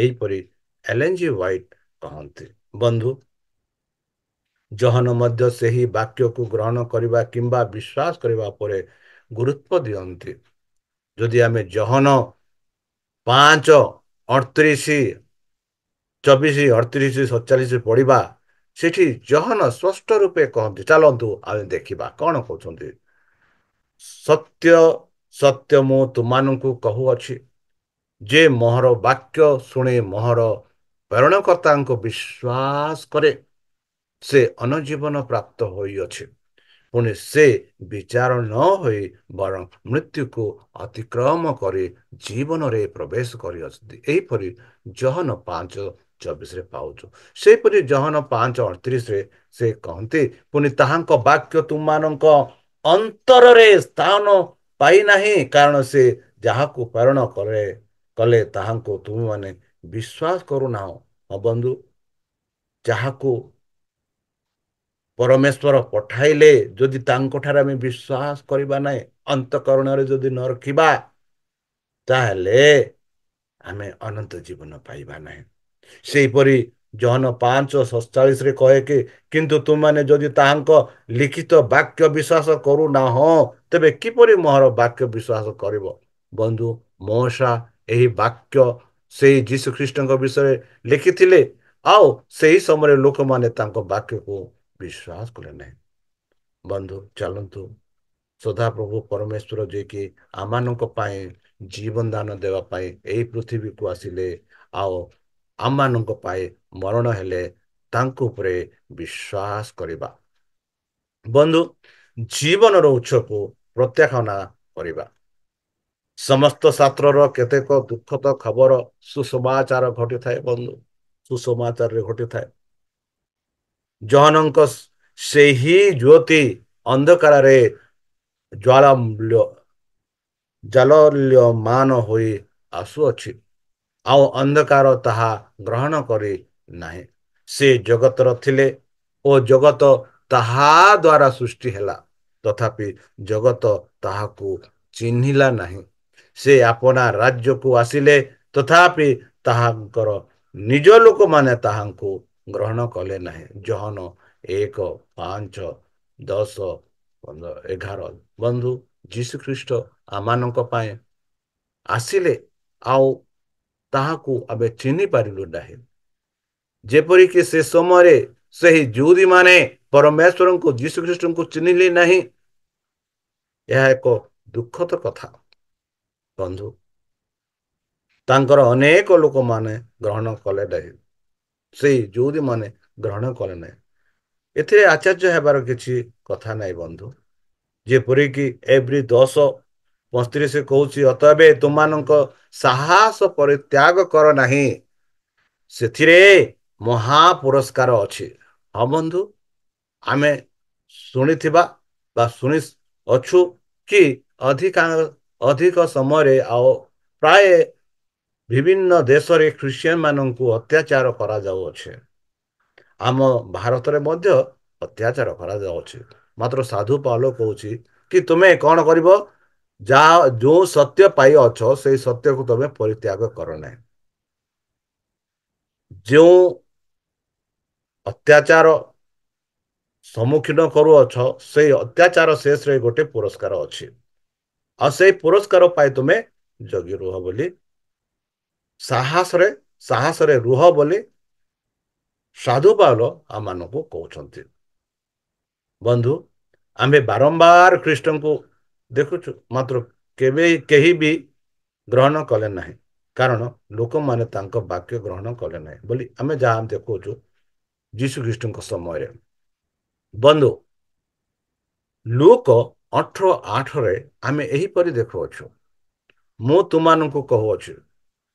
ଏହିପରି ଏଲଏନ୍ଜି ହ୍ୱାଇଟ୍ କହନ୍ତି ବନ୍ଧୁ ଜହନ ମଧ୍ୟ ସେହି ବାକ୍ୟକୁ ଗ୍ରହଣ କରିବା କିମ୍ବା ବିଶ୍ୱାସ କରିବା ଉପରେ ଗୁରୁତ୍ୱ ଦିଅନ୍ତି ଯଦି ଆମେ ଜହନ ପାଞ୍ଚ ଅଠତିରିଶ ଚବିଶ ଅଠତିରିଶ ସତଚାଳିଶ ପଢ଼ିବା ସେଠି ଜହନ ସ୍ପଷ୍ଟ ରୂପେ କହନ୍ତି ଚାଲନ୍ତୁ ଆମେ ଦେଖିବା କ'ଣ କହୁଛନ୍ତି ସତ୍ୟ ସତ୍ୟ ମୁଁ ତୁମମାନଙ୍କୁ କହୁଅଛି ଯେ ମୋହର ବାକ୍ୟ ଶୁଣେ ମୋହର ପ୍ରେରଣକର୍ତ୍ତାଙ୍କୁ ବିଶ୍ୱାସ କରେ ସେ ଅନଜୀବନ ପ୍ରାପ୍ତ ହୋଇଅଛି ପୁଣି ସେ ବିଚାର ନ ହୋଇ ବରଂ ମୃତ୍ୟୁକୁ ଅତିକ୍ରମ କରି ଜୀବନରେ ପ୍ରବେଶ କରିଅଛନ୍ତି ଏହିପରି ଜହନ ପାଞ୍ଚ ଚବିଶରେ ପାଉଛୁ ସେହିପରି ଜହନ ପାଞ୍ଚ ଅଣତିରିଶରେ ସେ କହନ୍ତି ପୁଣି ତାହାଙ୍କ ବାକ୍ୟ ତୁମମାନଙ୍କ ଅନ୍ତରରେ ସ୍ଥାନ ପାଇନାହିଁ କାରଣ ସେ ଯାହାକୁ ପ୍ରେରଣ କରେ କଲେ ତାହାଙ୍କୁ ତୁମେମାନେ ବିଶ୍ୱାସ କରୁନାହଁ ହଁ ବନ୍ଧୁ ଯାହାକୁ ପରମେଶ୍ୱର ପଠାଇଲେ ଯଦି ତାଙ୍କଠାରେ ଆମେ ବିଶ୍ୱାସ କରିବା ନାହିଁ ଅନ୍ତଃକରଣରେ ଯଦି ନ ରଖିବା ତାହେଲେ ଆମେ ଅନନ୍ତ ଜୀବନ ପାଇବା ନାହିଁ ସେହିପରି ଜହନ ପାଞ୍ଚ ସତଚାଳିଶରେ କହେ କି କିନ୍ତୁ ତୁମମାନେ ଯଦି ତାହାଙ୍କ ଲିଖିତ ବାକ୍ୟ ବିଶ୍ୱାସ କରୁନାହଁ ତେବେ କିପରି ମୋହର ବାକ୍ୟ ବିଶ୍ୱାସ କରିବ ବନ୍ଧୁ ମଉସା ଏହି ବାକ୍ୟ ସେହି ଯୀଶୁ ଖ୍ରୀଷ୍ଟଙ୍କ ବିଷୟରେ ଲେଖିଥିଲେ ଆଉ ସେହି ସମୟରେ ଲୋକମାନେ ତାଙ୍କ ବାକ୍ୟକୁ ବିଶ୍ୱାସ କଲେ ନାହିଁ ବନ୍ଧୁ ଚାଲନ୍ତୁ ସଦାପ୍ରଭୁ ପରମେଶ୍ୱର ଯିଏକି ଆମମାନଙ୍କ ପାଇଁ ଜୀବନଦାନ ଦେବା ପାଇଁ ଏହି ପୃଥିବୀକୁ ଆସିଲେ ଆଉ ଆମମାନଙ୍କ ପାଇଁ ମରଣ ହେଲେ ତାଙ୍କ ଉପରେ ବିଶ୍ୱାସ କରିବା ବନ୍ଧୁ ଜୀବନର ଉତ୍ସକୁ ପ୍ରତ୍ୟାଖ୍ୟାନ କରିବା ସମସ୍ତ ଶାସ୍ତ୍ରର କେତେକ ଦୁଃଖଦ ଖବର ସୁସମାଚାର ଘଟିଥାଏ ବନ୍ଧୁ ସୁସମାଚାରରେ ଘଟିଥାଏ ଜହନଙ୍କ ସେହି ଜ୍ୟୋତି ଅନ୍ଧକାରରେ ଜ୍ୱାଳମୂଲ୍ୟ ଜ୍ୱାଳମ୍ୟମାନ ହୋଇ ଆସୁଅଛି ଆଉ ଅନ୍ଧକାର ତାହା ଗ୍ରହଣ କରି ନାହିଁ ସେ ଜଗତର ଥିଲେ ଓ ଜଗତ ତାହା ଦ୍ୱାରା ସୃଷ୍ଟି ହେଲା ତଥାପି ଜଗତ ତାହାକୁ ଚିହ୍ନିଲା ନାହିଁ से आपना राज्य को आसिले तथापि ताहर निज लोक मैंने ग्रहण कले ना जहन एक पांच दस एगार बंधु जीशु ख्रीष्ट आम आसिले आओ ताहाकु अबे चिन्ह पारू जेपरिक से समय से ही जूदी माने परमेश्वर को जीशु ख्रीष्ट को चिन्हिले ना यह एक दुखद कथा ବନ୍ଧୁ ତାଙ୍କର ଅନେକ ଲୋକମାନେ ଗ୍ରହଣ କଲେ ନାହିଁ ସେଇ ଯେଉଁଦୀମାନେ ଗ୍ରହଣ କଲେ ନାହିଁ ଏଥିରେ ଆଚାର୍ଯ୍ୟ ହେବାର କିଛି କଥା ନାହିଁ ବନ୍ଧୁ ଯେପରିକି ଏଭ୍ରି ଦଶ ପଞ୍ଚତିରିଶ କହୁଛି ଅତ ଏବେ ତୁମମାନଙ୍କ ସାହସ ପରିତ୍ୟାଗ କର ନାହିଁ ସେଥିରେ ମହା ପୁରସ୍କାର ଅଛି ହଁ ବନ୍ଧୁ ଆମେ ଶୁଣିଥିବା ବା ଶୁଣି ଅଛୁ କି ଅଧିକାଂଶ ଅଧିକ ସମୟରେ ଆଉ ପ୍ରାୟ ବିଭିନ୍ନ ଦେଶରେ ମାନଙ୍କୁ ଅତ୍ୟାଚାର କରାଯାଉଅଛି ଆମ ଭାରତରେ ମଧ୍ୟ ଅତ୍ୟାଚାର କରାଯାଉଅଛି ମାତ୍ର ସାଧୁ ପାଲ କହୁଛି କି ତୁମେ କ'ଣ କରିବ ଯାହା ଯେଉଁ ସତ୍ୟ ପାଇଅଛ ସେଇ ସତ୍ୟକୁ ତୁମେ ପରିତ୍ୟାଗ କର ନାହିଁ ଯେଉଁ ଅତ୍ୟାଚାର ସମ୍ମୁଖୀନ କରୁଅଛ ସେଇ ଅତ୍ୟାଚାର ଶେଷରେ ଗୋଟେ ପୁରସ୍କାର ଅଛି ଆଉ ସେଇ ପୁରସ୍କାର ପାଇ ତୁମେ ଜଗି ରୁହ ବୋଲି ସାହସରେ ସାହସରେ ରୁହ ବୋଲି ସାଧୁ ପାଉଲ ଆମମାନଙ୍କୁ କହୁଛନ୍ତି ବନ୍ଧୁ ଆମେ ବାରମ୍ବାର ଖ୍ରୀଷ୍ଟଙ୍କୁ ଦେଖୁଛୁ ମାତ୍ର କେବେ କେହି ବି ଗ୍ରହଣ କଲେ ନାହିଁ କାରଣ ଲୋକମାନେ ତାଙ୍କ ବାକ୍ୟ ଗ୍ରହଣ କଲେ ନାହିଁ ବୋଲି ଆମେ ଯାହା ଦେଖୁଛୁ ଯୀଶୁ ଖ୍ରୀଷ୍ଟଙ୍କ ସମୟରେ ବନ୍ଧୁ ଲୋକ ଅଠର ଆଠରେ ଆମେ ଏହିପରି ଦେଖୁଅଛୁ ମୁଁ ତୁମାନଙ୍କୁ କହୁଅଛି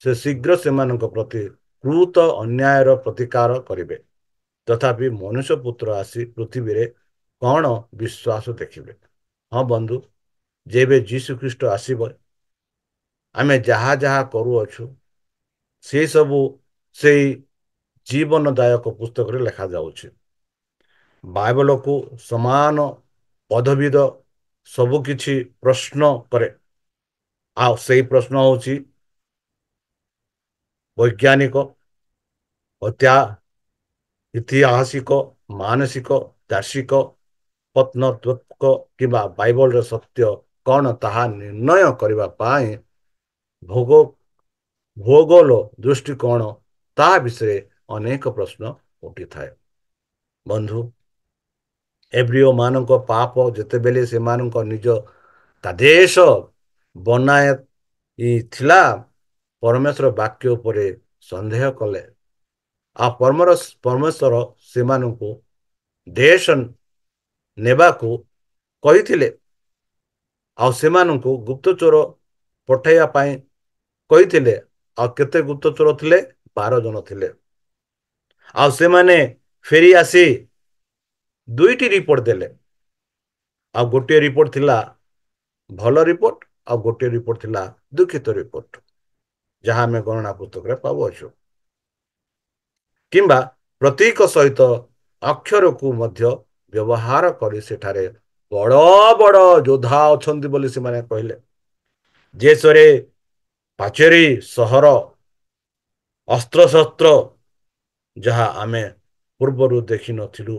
ସେ ଶୀଘ୍ର ସେମାନଙ୍କ ପ୍ରତି କୃତ ଅନ୍ୟାୟର ପ୍ରତିକାର କରିବେ ତଥାପି ମନୁଷ୍ୟ ପୁତ୍ର ଆସି ପୃଥିବୀରେ କ'ଣ ବିଶ୍ୱାସ ଦେଖିବେ ହଁ ବନ୍ଧୁ ଯେବେ ଯୀଶୁ ଖ୍ରୀଷ୍ଟ ଆସିବ ଆମେ ଯାହା ଯାହା କରୁଅଛୁ ସେ ସବୁ ସେଇ ଜୀବନଦାୟକ ପୁସ୍ତକରେ ଲେଖାଯାଉଛି ବାଇବଲକୁ ସମାନ ପଦବିଦ ସବୁ କିଛି ପ୍ରଶ୍ନ କରେ ଆଉ ସେଇ ପ୍ରଶ୍ନ ହେଉଛି ବୈଜ୍ଞାନିକ ଅତ୍ୟା ଇତିହାସିକ ମାନସିକ ଦାର୍ଶିକ ପତ୍ନତ୍ୱକ କିମ୍ବା ବାଇବଲର ସତ୍ୟ କ'ଣ ତାହା ନିର୍ଣ୍ଣୟ କରିବା ପାଇଁ ଭୋଗ ଭୂଗୋଳ ଦୃଷ୍ଟିକୋଣ ତା ବିଷୟରେ ଅନେକ ପ୍ରଶ୍ନ ଉଠିଥାଏ ବନ୍ଧୁ ଏବ୍ରିଓ ମାନଙ୍କ ପାପ ଯେତେବେଳେ ସେମାନଙ୍କ ନିଜ ଦେଶ ବନାଇ ଥିଲା ପରମେଶ୍ୱର ବାକ୍ୟ ଉପରେ ସନ୍ଦେହ କଲେ ଆଉ ପରମର ପରମେଶ୍ୱର ସେମାନଙ୍କୁ ଦେଶ ନେବାକୁ କହିଥିଲେ ଆଉ ସେମାନଙ୍କୁ ଗୁପ୍ତଚୋର ପଠାଇବା ପାଇଁ କହିଥିଲେ ଆଉ କେତେ ଗୁପ୍ତଚୋର ଥିଲେ ବାର ଜଣ ଥିଲେ ଆଉ ସେମାନେ ଫେରି ଆସି ଦୁଇଟି ରିପୋର୍ଟ ଦେଲେ ଆଉ ଗୋଟିଏ ରିପୋର୍ଟ ଥିଲା ଭଲ ରିପୋର୍ଟ ଆଉ ଗୋଟିଏ ରିପୋର୍ଟ ଥିଲା ଦୁଃଖିତ ରିପୋର୍ଟ ଯାହା ଆମେ ଗଣନା ପୁସ୍ତକରେ ପାଉଅଛୁ କିମ୍ବା ପ୍ରତୀକ ସହିତ ଅକ୍ଷରକୁ ମଧ୍ୟ ବ୍ୟବହାର କରି ସେଠାରେ ବଡ଼ ବଡ଼ ଯୋଦ୍ଧା ଅଛନ୍ତି ବୋଲି ସେମାନେ କହିଲେ ଦେଶରେ ପାଚେରୀ ସହର ଅସ୍ତ୍ରଶସ୍ତ୍ର ଯାହା ଆମେ ପୂର୍ବରୁ ଦେଖିନଥିଲୁ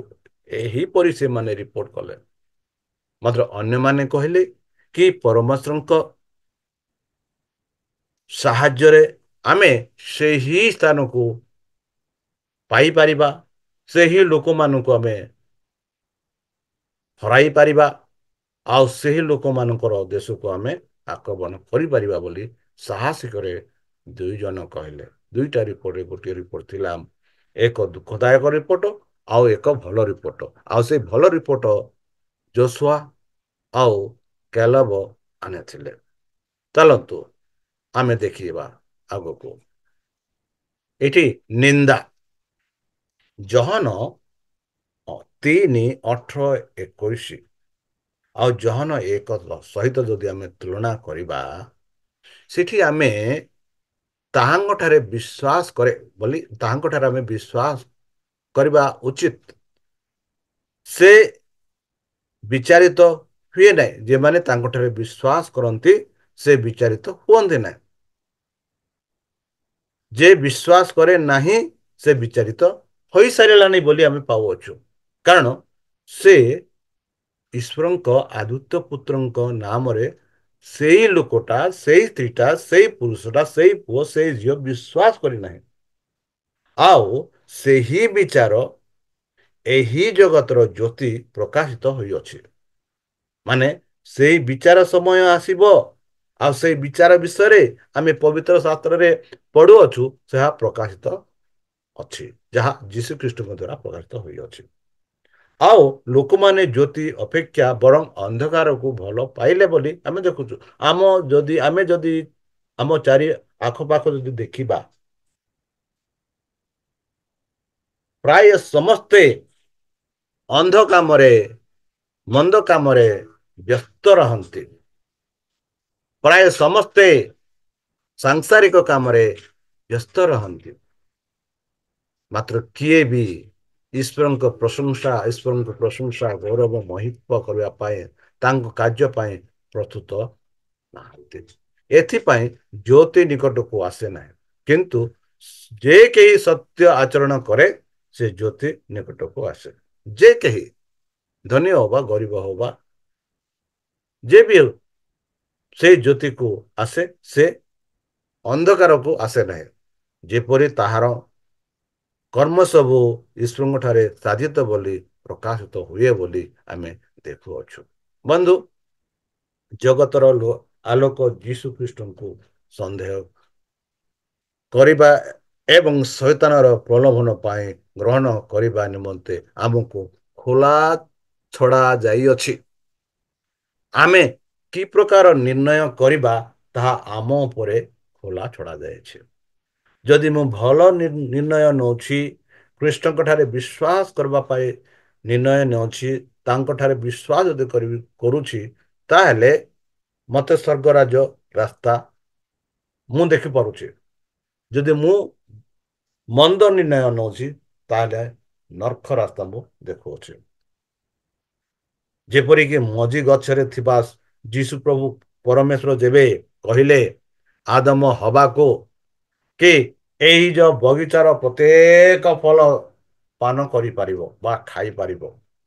ଏହିପରି ସେମାନେ ରିପୋର୍ଟ କଲେ ମାତ୍ର ଅନ୍ୟମାନେ କହିଲେ କି ପରମେଶ୍ୱରଙ୍କ ସାହାଯ୍ୟରେ ଆମେ ସେହି ସ୍ଥାନକୁ ପାଇପାରିବା ସେହି ଲୋକମାନଙ୍କୁ ଆମେ ହରାଇ ପାରିବା ଆଉ ସେହି ଲୋକମାନଙ୍କର ଦେଶକୁ ଆମେ ଆକ୍ରମଣ କରିପାରିବା ବୋଲି ସାହସିକରେ ଦୁଇ ଜଣ କହିଲେ ଦୁଇଟା ରିପୋର୍ଟରେ ଗୋଟିଏ ରିପୋର୍ଟ ଥିଲା ଏକ ଦୁଃଖଦାୟକ ରିପୋର୍ଟ ଆଉ ଏକ ଭଲ ରିପୋର୍ଟ ଆଉ ସେଇ ଭଲ ରିପୋର୍ଟ ଜୋସୁଆ ଆଉ କ୍ୟାଲବ ଆଣିଥିଲେ ଚାଲନ୍ତୁ ଆମେ ଦେଖିବା ଆଗକୁ ଏଠି ନିନ୍ଦା ଜହନ ତିନି ଅଠର ଏକୋଇଶ ଆଉ ଜହନ ଏକ ସହିତ ଯଦି ଆମେ ତୁଳନା କରିବା ସେଠି ଆମେ ତାହାଙ୍କଠାରେ ବିଶ୍ୱାସ କରେ ବୋଲି ତାହାଙ୍କଠାରେ ଆମେ ବିଶ୍ୱାସ କରିବା ଉଚିତ ସେ ବିଚାରିତ ହୁଏ ନାହିଁ ଯେମାନେ ତାଙ୍କଠାରେ ବିଶ୍ୱାସ କରନ୍ତି ସେ ବିଚାରିତ ହୁଅନ୍ତି ନାହିଁ ଯେ ବିଶ୍ୱାସ କରେ ନାହିଁ ସେ ବିଚାରିତ ହୋଇସାରିଲାଣି ବୋଲି ଆମେ ପାଉଅଛୁ କାରଣ ସେ ଈଶ୍ୱରଙ୍କ ଆଦିତ୍ୟ ପୁତ୍ରଙ୍କ ନାମରେ ସେଇ ଲୋକଟା ସେଇ ସ୍ତ୍ରୀଟା ସେଇ ପୁରୁଷଟା ସେଇ ପୁଅ ସେଇ ଝିଅ ବିଶ୍ୱାସ କରିନାହିଁ ଆଉ ସେହି ବିଚାର ଏହି ଜଗତର ଜ୍ୟୋତି ପ୍ରକାଶିତ ହୋଇଅଛି ମାନେ ସେଇ ବିଚାର ସମୟ ଆସିବ ଆଉ ସେଇ ବିଚାର ବିଷୟରେ ଆମେ ପବିତ୍ର ଶାସ୍ତ୍ରରେ ପଢ଼ୁଅଛୁ ସେହା ପ୍ରକାଶିତ ଅଛି ଯାହା ଯୀଶୁ ଖ୍ରୀଷ୍ଟଙ୍କ ଦ୍ୱାରା ପ୍ରକାଶିତ ହୋଇଅଛି ଆଉ ଲୋକମାନେ ଜ୍ୟୋତି ଅପେକ୍ଷା ବରଂ ଅନ୍ଧକାରକୁ ଭଲ ପାଇଲେ ବୋଲି ଆମେ ଦେଖୁଛୁ ଆମ ଯଦି ଆମେ ଯଦି ଆମ ଚାରି ଆଖପାଖ ଯଦି ଦେଖିବା ପ୍ରାୟ ସମସ୍ତେ ଅନ୍ଧ କାମରେ ମନ୍ଦ କାମରେ ବ୍ୟସ୍ତ ରହନ୍ତି ପ୍ରାୟ ସମସ୍ତେ ସାଂସାରିକ କାମରେ ବ୍ୟସ୍ତ ରହନ୍ତି ମାତ୍ର କିଏ ବି ଈଶ୍ୱରଙ୍କ ପ୍ରଶଂସା ଈଶ୍ୱରଙ୍କ ପ୍ରଶଂସା ଗୌରବ ମହିତ୍ୱ କରିବା ପାଇଁ ତାଙ୍କ କାର୍ଯ୍ୟ ପାଇଁ ପ୍ରସ୍ତୁତ ନାହାନ୍ତି ଏଥିପାଇଁ ଜ୍ୟୋତି ନିକଟକୁ ଆସେ ନାହିଁ କିନ୍ତୁ ଯେ କେହି ସତ୍ୟ ଆଚରଣ କରେ ସେ ଜ୍ୟୋତି ନିକଟକୁ ଆସେ ଯେ କେହି ଧନୀ ହେଉ ବା ଗରିବ ହେଉ ବା ଯେ ବି ସେ ଜ୍ୟୋତିକୁ ଆସେ ସେ ଅନ୍ଧକାରକୁ ଆସେ ନାହିଁ ଯେପରି ତାହାର କର୍ମ ସବୁ ଈଶ୍ୱରଙ୍କଠାରେ ସାଧିତ ବୋଲି ପ୍ରକାଶିତ ହୁଏ ବୋଲି ଆମେ ଦେଖୁଅଛୁ ବନ୍ଧୁ ଜଗତର ଆଲୋକ ଯୀଶୁଖ୍ରୀଷ୍ଟଙ୍କୁ ସନ୍ଦେହ କରିବା ଏବଂ ଶୈତାନର ପ୍ରଲୋଭନ ପାଇଁ ଗ୍ରହଣ କରିବା ନିମନ୍ତେ ଆମକୁ ଖୋଲା ଛଡ଼ା ଯାଇଅଛି ଆମେ କି ପ୍ରକାର ନିର୍ଣ୍ଣୟ କରିବା ତାହା ଆମ ଉପରେ ଖୋଲା ଛଡ଼ାଯାଇଛି ଯଦି ମୁଁ ଭଲ ନିର୍ଣ୍ଣୟ ନେଉଛି କୃଷ୍ଣଙ୍କଠାରେ ବିଶ୍ୱାସ କରିବା ପାଇଁ ନିର୍ଣ୍ଣୟ ନେଉଛି ତାଙ୍କଠାରେ ବିଶ୍ୱାସ ଯଦି କରିବି କରୁଛି ତାହେଲେ ମୋତେ ସ୍ୱର୍ଗରାଜ ରାସ୍ତା ମୁଁ ଦେଖିପାରୁଛି ଯଦି ମୁଁ ମନ୍ଦ ନିର୍ଣ୍ଣୟ ନେଉଛି ତାହେଲେ ନର୍ଖ ରାସ୍ତା ମୁଁ ଦେଖୁଅଛି ଯେପରିକି ମଝି ଗଛରେ ଥିବା ଯୀଶୁ ପ୍ରଭୁ ପରମେଶ୍ୱର ଯେବେ କହିଲେ ଆଦମ ହବାକୁ କି ଏହି ଯେଉଁ ବଗିଚାର ପ୍ରତ୍ୟେକ ଫଳ ପାନ କରିପାରିବ ବା ଖାଇପାରିବ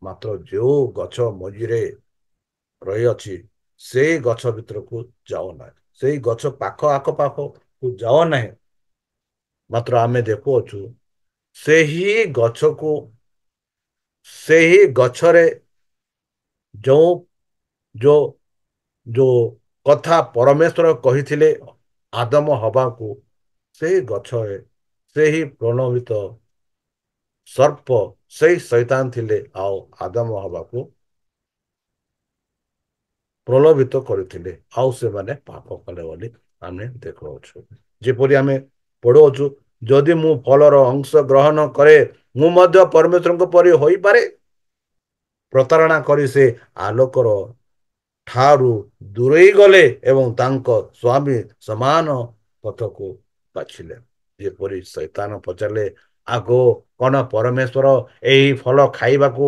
ମାତ୍ର ଯେଉଁ ଗଛ ମଝିରେ ରହିଅଛି ସେଇ ଗଛ ଭିତରକୁ ଯାଅ ନାହିଁ ସେଇ ଗଛ ପାଖ ଆଖପାଖକୁ ଯାଅ ନାହିଁ ମାତ୍ର ଆମେ ଦେଖୁଅଛୁ ସେହି ଗଛକୁ ସେହି ଗଛରେ ଯେଉଁ ଯେଉଁ କଥା ପରମେଶ୍ୱର କହିଥିଲେ ଆଦମ ହବାକୁ ସେହି ଗଛରେ ସେହି ପ୍ରଣବିତ ସର୍ପ ସେହି ସୈତାନ ଥିଲେ ଆଉ ଆଦମ ହବାକୁ ପ୍ରଲୋଭିତ କରିଥିଲେ ଆଉ ସେମାନେ ପାପ କଲେ ବୋଲି ଆମେ ଦେଖୁଅଛୁ ଯେପରି ଆମେ ପଢ଼ୁଅଛୁ ଯଦି ମୁଁ ଫଳର ଅଂଶ ଗ୍ରହଣ କରେ ମୁଁ ମଧ୍ୟ ପରମେଶ୍ୱରଙ୍କ ପରି ହୋଇପାରେ ପ୍ରତାରଣା କରି ସେ ଆଲୋକର ଠାରୁ ଦୂରେଇ ଗଲେ ଏବଂ ତାଙ୍କ ସ୍ୱାମୀ ସମାନ ପଥକୁ ବାଛିଲେ ଯେପରି ଶୈତାନ ପଚାରିଲେ ଆଗ କ'ଣ ପରମେଶ୍ୱର ଏହି ଫଳ ଖାଇବାକୁ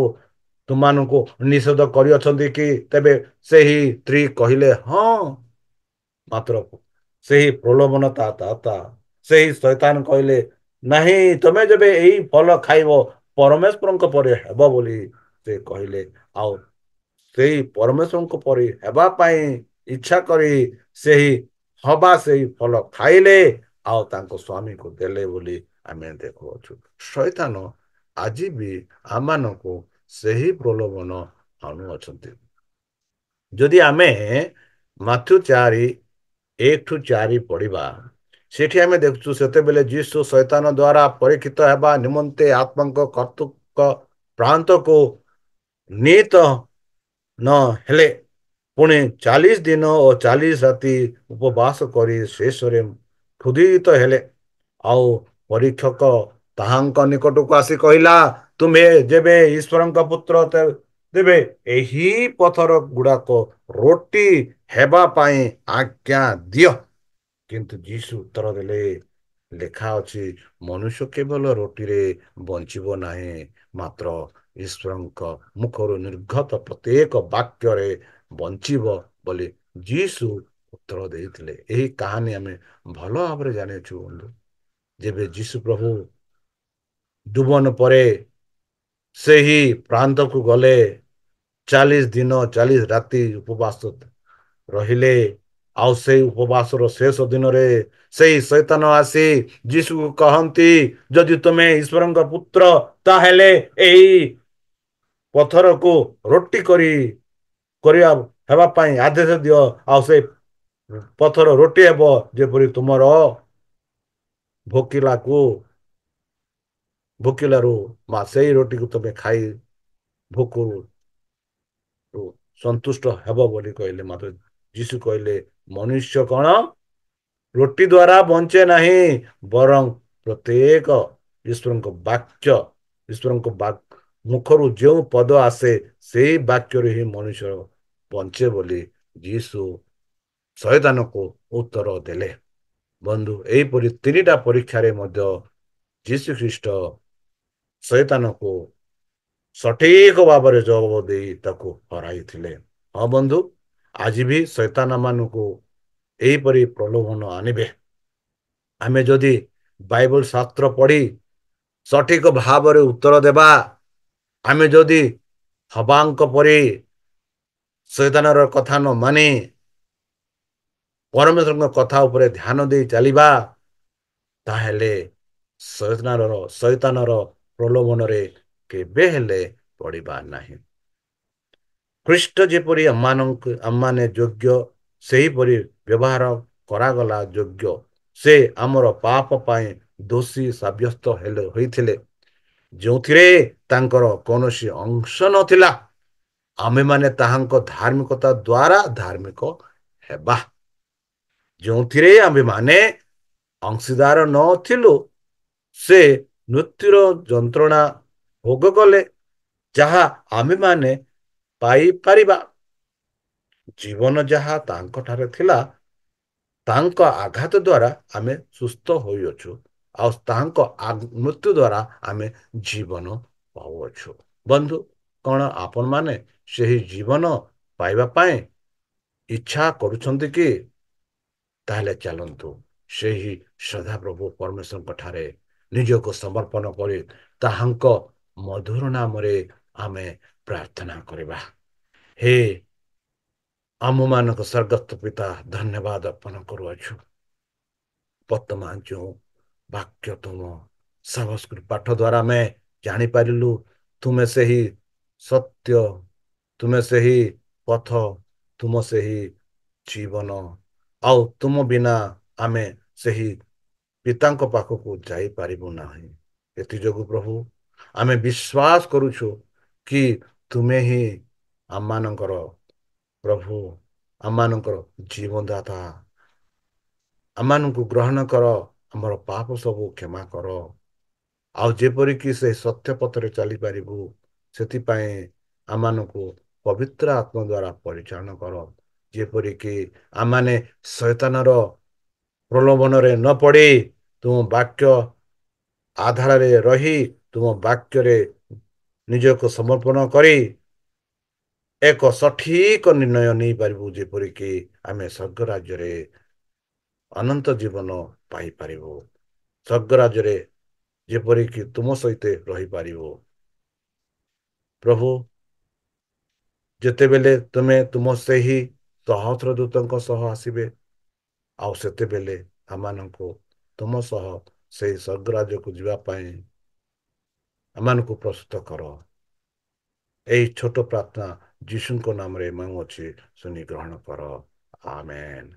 ତୁମମାନଙ୍କୁ ନିଷେଧ କରିଅଛନ୍ତି କି ତେବେ ସେହି ସ୍ତ୍ରୀ କହିଲେ ହଁ ମାତ୍ର ସେହି ପ୍ରଲୋଭନ ତା ତା ସେହି ଶୈତାନ କହିଲେ ନାହିଁ ତୁମେ ଯେବେ ଏହି ଫଲ ଖାଇବ ପରମେଶ୍ୱରଙ୍କ ପରି ହେବ ବୋଲି ସେ କହିଲେ ଆଉ ସେହି ପରମେଶ୍ୱରଙ୍କ ପରି ହେବା ପାଇଁ ଇଚ୍ଛା କରି ସେହି ହବା ସେହି ଫଲ ଖାଇଲେ ଆଉ ତାଙ୍କ ସ୍ୱାମୀଙ୍କୁ ଦେଲେ ବୋଲି ଆମେ ଦେଖୁଅଛୁ ଶୈତାନ ଆଜି ବି ଆମମାନଙ୍କୁ ସେହି ପ୍ରଲୋଭନ ଆଣୁଅଛନ୍ତି ଯଦି ଆମେ ମାଥୁ ଚାରି ଏକ ଠୁ ଚାରି ପଢ଼ିବା सेठी आम देखु से जीशु शैतान द्वारा परीक्षित हवा निम्ते आत्मा कर्तृक प्रांत को नीत न हेले पुणे चालीस दिन और चालीस राति उपवास कर शेष क्षुदित हेले आउ परीक्षक ताहांक निकट को आसी कहला तुम्हें जेबे ईश्वर पुत्र देवे यही पथर गुड़ाक रोटी हेबापी आज्ञा दियो କିନ୍ତୁ ଯୀଶୁ ଉତ୍ତର ଦେଲେ ଲେଖା ଅଛି ମନୁଷ୍ୟ କେବଳ ରୋଟିରେ ବଞ୍ଚିବ ନାହିଁ ମାତ୍ର ଈଶ୍ୱରଙ୍କ ମୁଖରୁ ନିର୍ଗତ ପ୍ରତ୍ୟେକ ବାକ୍ୟରେ ବଞ୍ଚିବ ବୋଲି ଯୀଶୁ ଉତ୍ତର ଦେଇଥିଲେ ଏହି କାହାଣୀ ଆମେ ଭଲ ଭାବରେ ଜାଣିଛୁ ବନ୍ଧୁ ଯେବେ ଯୀଶୁ ପ୍ରଭୁ ଡୁବନ ପରେ ସେହି ପ୍ରାନ୍ତକୁ ଗଲେ ଚାଳିଶ ଦିନ ଚାଳିଶ ରାତି ଉପବାସ ରହିଲେ ଆଉ ସେଇ ଉପବାସର ଶେଷ ଦିନରେ ସେଇ ଶୈତାନ ଆସି ଯୀଶୁକୁ କହନ୍ତି ଯଦି ତୁମେ ଈଶ୍ୱରଙ୍କ ପୁତ୍ର ତାହେଲେ ଏଇ ପଥରକୁ ରୋଟି କରି କରିବା ହେବା ପାଇଁ ଆଦେଶ ଦିଅ ଆଉ ସେ ପଥର ରୋଟି ହେବ ଯେପରି ତୁମର ଭୋକିଲାକୁ ଭୋକିଲାରୁ ବା ସେଇ ରୋଟିକୁ ତୁମେ ଖାଇ ଭୋକରୁ ସନ୍ତୁଷ୍ଟ ହେବ ବୋଲି କହିଲେ ମାତ୍ର ଯୀଶୁ କହିଲେ ମନୁଷ୍ୟ କ'ଣ ରୋଟି ଦ୍ୱାରା ବଞ୍ଚେ ନାହିଁ ବରଂ ପ୍ରତ୍ୟେକ ଈଶ୍ୱରଙ୍କ ବାକ୍ୟ ଈଶ୍ୱରଙ୍କ ମୁଖରୁ ଯେଉଁ ପଦ ଆସେ ସେଇ ବାକ୍ୟରୁ ହିଁ ମନୁଷ୍ୟ ବଞ୍ଚେ ବୋଲି ଯୀଶୁ ଶୟଦାନକୁ ଉତ୍ତର ଦେଲେ ବନ୍ଧୁ ଏହିପରି ତିନିଟା ପରୀକ୍ଷାରେ ମଧ୍ୟ ଯୀଶୁ ଖ୍ରୀଷ୍ଟ ଶୈତାନକୁ ସଠିକ ଭାବରେ ଜବାବ ଦେଇ ତାକୁ ହରାଇଥିଲେ ହଁ ବନ୍ଧୁ ଆଜି ବି ମାନଙ୍କୁ ଏହିପରି ପ୍ରଲୋଭନ ଆଣିବେ ଆମେ ଯଦି ବାଇବଲ ଶାସ୍ତ୍ର ପଢ଼ି ସଠିକ ଭାବରେ ଉତ୍ତର ଦେବା ଆମେ ଯଦି ହବାଙ୍କ ପରି ଶୈତାନର କଥା ନ ମାନି ପରମେଶ୍ୱରଙ୍କ କଥା ଉପରେ ଧ୍ୟାନ ଦେଇ ଚାଲିବା ତାହେଲେ ଶୈତାନର ଶୈତାନର ପ୍ରଲୋଭନରେ କେବେ ହେଲେ ପଡ଼ିବା ନାହିଁ ଖ୍ରୀଷ୍ଟ ଯେପରି ଆମମାନଙ୍କୁ ଆମମାନେ ଯୋଗ୍ୟ ସେହିପରି ବ୍ୟବହାର କରାଗଲା ଯୋଗ୍ୟ ସେ ଆମର ପାପ ପାଇଁ ଦୋଷୀ ସାବ୍ୟସ୍ତ ହେଲେ ହୋଇଥିଲେ ଯେଉଁଥିରେ ତାଙ୍କର କୌଣସି ଅଂଶ ନଥିଲା ଆମେମାନେ ତାହାଙ୍କ ଧାର୍ମିକତା ଦ୍ୱାରା ଧାର୍ମିକ ହେବା ଯେଉଁଥିରେ ଆମେମାନେ ଅଂଶୀଦାର ନଥିଲୁ ସେ ମୃତ୍ୟୁର ଯନ୍ତ୍ରଣା ଭୋଗ କଲେ ଯାହା ଆମେମାନେ ପାଇପାରିବା ଜୀବନ ଯାହା ତାଙ୍କଠାରେ ଥିଲା ତାଙ୍କ ଆଘାତ ଦ୍ୱାରା ଆମେ ସୁସ୍ଥ ହୋଇଅଛୁ ଆଉ ତାଙ୍କ ମୃତ୍ୟୁ ଦ୍ୱାରା ଆମେ ଜୀବନ ପାଉଅଛୁ ବନ୍ଧୁ କ'ଣ ଆପଣମାନେ ସେହି ଜୀବନ ପାଇବା ପାଇଁ ଇଚ୍ଛା କରୁଛନ୍ତି କି ତାହେଲେ ଚାଲନ୍ତୁ ସେହି ଶ୍ରଦ୍ଧାପ୍ରଭୁ ପରମେଶ୍ୱରଙ୍କ ଠାରେ ନିଜକୁ ସମର୍ପଣ କରି ତାହାଙ୍କ ମଧୁର ନାମରେ ଆମେ प्रार्थना करवा हे आम मान स्वर्गस्त पिता धन्यवाद अर्पण करूछु बर्तमान जो वाक्य तुम सर्वस्कृत पाठ द्वारा मैं जापारू तुम्हें से ही सत्य तुम्हें से ही पथ तुम से ही जीवन आउ तुम बिना आम से ही पिता पाखक जापरबू ना ये प्रभु आम विश्वास करुचु कि ତୁମେ ହିଁ ଆମମାନଙ୍କର ପ୍ରଭୁ ଆମମାନଙ୍କର ଜୀବନଦାତା ଆମମାନଙ୍କୁ ଗ୍ରହଣ କର ଆମର ପାପ ସବୁ କ୍ଷମା କର ଆଉ ଯେପରିକି ସେ ସତ୍ୟ ସତ୍ୟପଥରେ ଚାଲିପାରିବୁ ସେଥିପାଇଁ ଆମମାନଙ୍କୁ ପବିତ୍ର ଆତ୍ମା ଦ୍ୱାରା ପରିଚାଳନା କର ଯେପରିକି ଆମମାନେ ଶୈତାନର ପ୍ରଲୋଭନରେ ନ ପଡ଼ି ତୁମ ବାକ୍ୟ ଆଧାରରେ ରହି ତୁମ ବାକ୍ୟରେ ନିଜକୁ ସମର୍ପଣ କରି ଏକ ସଠିକ ନିର୍ଣ୍ଣୟ ନେଇପାରିବୁ ଯେପରିକି ଆମେ ସ୍ୱର୍ଗ ରାଜ୍ୟରେ ଅନନ୍ତ ଜୀବନ ପାଇପାରିବୁ ସ୍ୱର୍ଗ ରାଜ୍ୟରେ ଯେପରିକି ତୁମ ସହିତ ରହିପାରିବୁ ପ୍ରଭୁ ଯେତେବେଳେ ତୁମେ ତୁମ ସେହି ସହସ୍ର ଦୂତଙ୍କ ସହ ଆସିବେ ଆଉ ସେତେବେଳେ ଆମମାନଙ୍କୁ ତୁମ ସହ ସେହି ସ୍ୱର୍ଗ ରାଜ୍ୟକୁ ଯିବା ପାଇଁ ଏମାନଙ୍କୁ ପ୍ରସ୍ତୁତ କର ଏହି ଛୋଟ ପ୍ରାର୍ଥନା ଯୀଶୁଙ୍କ ନାମରେ ଅଛି ଶୁଣି ଗ୍ରହଣ କର ଆମେନ୍